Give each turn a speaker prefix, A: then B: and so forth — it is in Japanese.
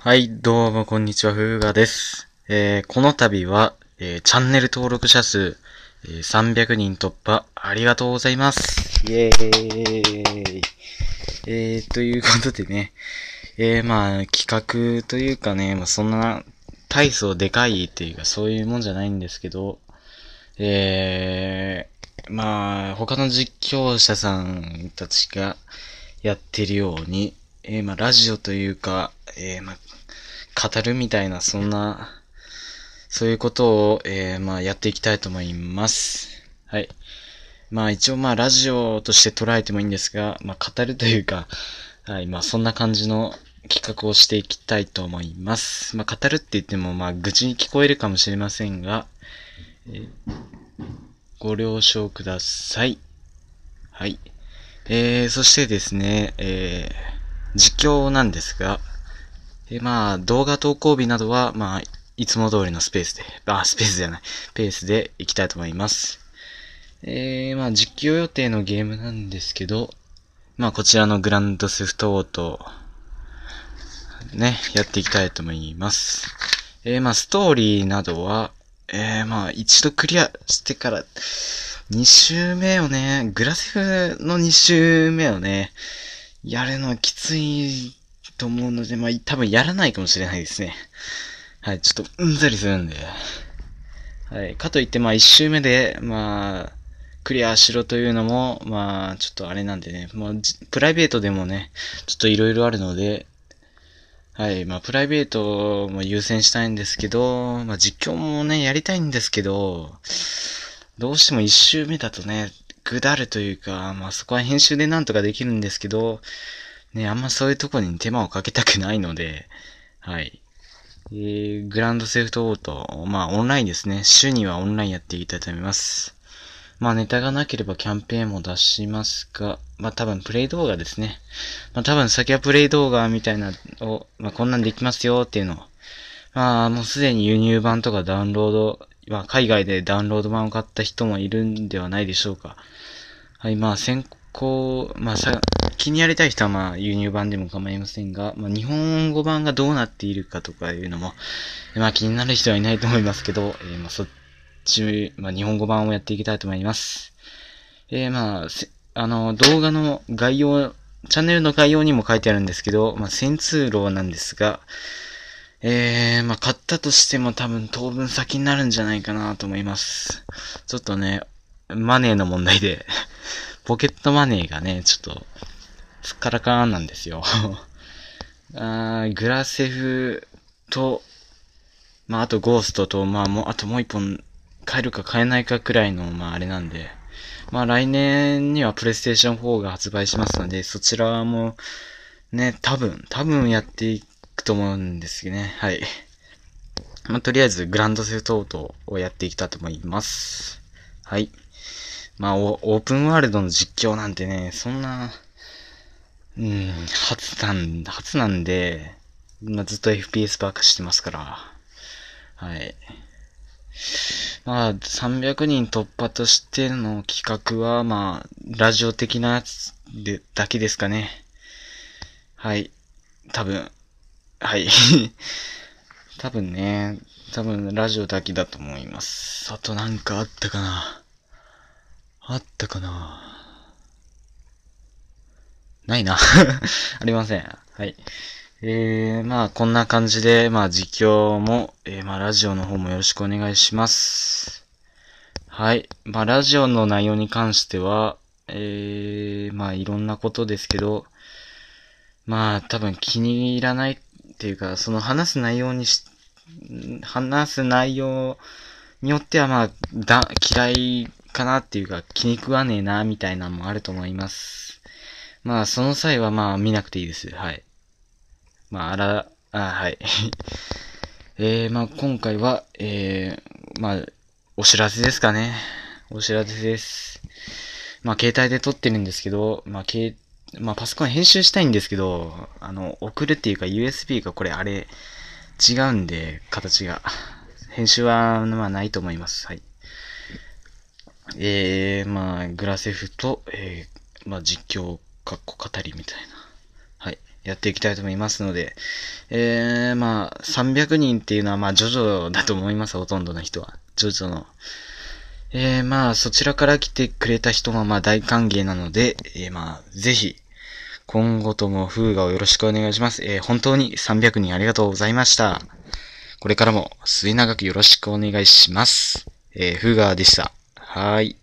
A: はい、どうもこんにちは、ふうがです。えー、この度は、えー、チャンネル登録者数、えー、300人突破、ありがとうございます。イェーイ。えー、ということでね、えー、まあ、企画というかね、まあ、そんな、大層でかいっていうか、そういうもんじゃないんですけど、えー、まあ、他の実況者さんたちがやってるように、えー、まあ、ラジオというか、えー、まあ、語るみたいな、そんな、そういうことを、えー、まあ、やっていきたいと思います。はい。まあ、一応まあ、ラジオとして捉えてもいいんですが、まあ、語るというか、はい、まあ、そんな感じの企画をしていきたいと思います。まあ、語るって言っても、まあ、愚痴に聞こえるかもしれませんが、えー、ご了承ください。はい。えー、そしてですね、えー、実況なんですが、で、まあ、動画投稿日などは、まあ、いつも通りのスペースで、あ、スペースじゃない、ペースで行きたいと思います。えー、まあ、実況予定のゲームなんですけど、まあ、こちらのグランドセフトオート、ね、やっていきたいと思います。えー、まあ、ストーリーなどは、えー、まあ、一度クリアしてから、2周目をね、グラセフの2周目をね、やるのはきついと思うので、まあ、多分やらないかもしれないですね。はい、ちょっとうんざりするんで。はい、かといって、まあ、一周目で、まあ、クリアしろというのも、まあ、ちょっとあれなんでね、まあ、プライベートでもね、ちょっと色々あるので、はい、まあ、プライベートも優先したいんですけど、まあ、実況もね、やりたいんですけど、どうしても一周目だとね、ぐだるというか、まあ、そこは編集でなんとかできるんですけど、ね、あんまそういうとこに手間をかけたくないので、はい。えー、グランドセフトオート、まあオンラインですね。週にはオンラインやっていきたいと思います。まあネタがなければキャンペーンも出しますが、まあ多分プレイ動画ですね。まあ多分先はプレイ動画みたいなを、まあこんなんできますよっていうのを、まあもうすでに輸入版とかダウンロード、まあ海外でダウンロード版を買った人もいるんではないでしょうか。はい、まあ先行こう、まあ、さ、気にやりたい人はまあ、輸入版でも構いませんが、まあ、日本語版がどうなっているかとかいうのも、まあ、気になる人はいないと思いますけど、えー、まあ、そっち、まあ、日本語版をやっていきたいと思います。えー、まあ、あの、動画の概要、チャンネルの概要にも書いてあるんですけど、まあ、千通路なんですが、えー、まあ、買ったとしても多分当分先になるんじゃないかなと思います。ちょっとね、マネーの問題でポケットマネーがね、ちょっと、すっからかーんなんですよ。あーグラセフと、まあ、あとゴーストと、まあ、もう、あともう一本、買えるか買えないかくらいの、まあ、あれなんで。まあ、来年にはプレイステーション4が発売しますので、そちらも、ね、多分、多分やっていくと思うんですね。はい。まあ、とりあえず、グランドセフトオートをやっていきたいと思います。はい。まあオ、ープンワールドの実況なんてね、そんな、うん、初なん、初なんで、まあ、ずっと FPS ばっかしてますから。はい。まあ、300人突破としての企画は、まあ、ラジオ的なやつで、だけですかね。はい。多分。はい。多分ね、多分ラジオだけだと思います。あとなんかあったかな。あったかなないな ありません。はい。えー、まあ、こんな感じで、まあ、実況も、えー、まあ、ラジオの方もよろしくお願いします。はい。まあ、ラジオの内容に関しては、えー、まあ、いろんなことですけど、まあ、多分気に入らないっていうか、その話す内容にし、話す内容によっては、まあ、だ、嫌いかなっていうか気に食わねえなみたいなのもあると思います。まあその際はまあ見なくていいです。はい。まああら、あはい。えー、まあ今回は、えー、まあお知らせですかね。お知らせです。まあ携帯で撮ってるんですけど、まあ携まあ、パソコン編集したいんですけど、あの、送るっていうか USB がこれあれ違うんで、形が。編集は、まあ、ないと思います。はい。えー、まあ、グラセフと、えー、まあ、実況、かっこ語りみたいな、はい、やっていきたいと思いますので、えー、まあ、300人っていうのは、まあ、ジョジョだと思います、ほとんどの人は。ジョジョの。えー、まあ、そちらから来てくれた人も、まあ、大歓迎なので、えー、まあ、ぜひ、今後ともフーガをよろしくお願いします。えー、本当に300人ありがとうございました。これからも末永くよろしくお願いします。えー、ガーでした。はい。